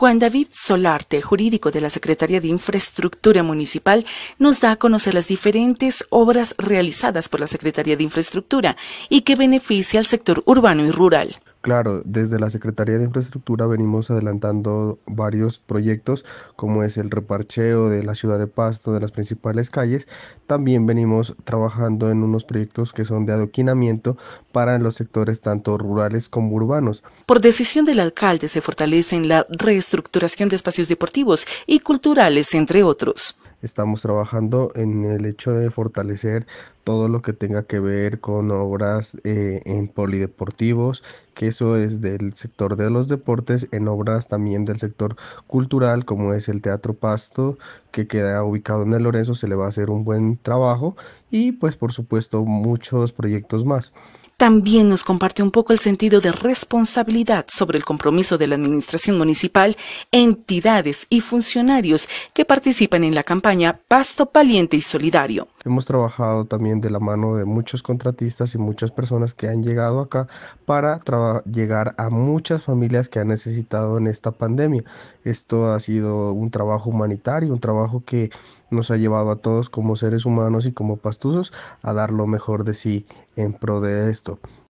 Juan David Solarte, jurídico de la Secretaría de Infraestructura Municipal, nos da a conocer las diferentes obras realizadas por la Secretaría de Infraestructura y que beneficia al sector urbano y rural. Claro, desde la Secretaría de Infraestructura venimos adelantando varios proyectos, como es el reparcheo de la ciudad de Pasto, de las principales calles. También venimos trabajando en unos proyectos que son de adoquinamiento para los sectores tanto rurales como urbanos. Por decisión del alcalde se en la reestructuración de espacios deportivos y culturales, entre otros estamos trabajando en el hecho de fortalecer todo lo que tenga que ver con obras eh, en polideportivos, que eso es del sector de los deportes, en obras también del sector cultural, como es el Teatro Pasto, que queda ubicado en el Lorenzo se le va a hacer un buen trabajo y pues por supuesto muchos proyectos más. También nos comparte un poco el sentido de responsabilidad sobre el compromiso de la Administración Municipal, entidades y funcionarios que participan en la campaña Pasto Paliente y Solidario. Hemos trabajado también de la mano de muchos contratistas y muchas personas que han llegado acá para llegar a muchas familias que han necesitado en esta pandemia. Esto ha sido un trabajo humanitario, un trabajo que nos ha llevado a todos como seres humanos y como pastuzos a dar lo mejor de sí en pro de esto.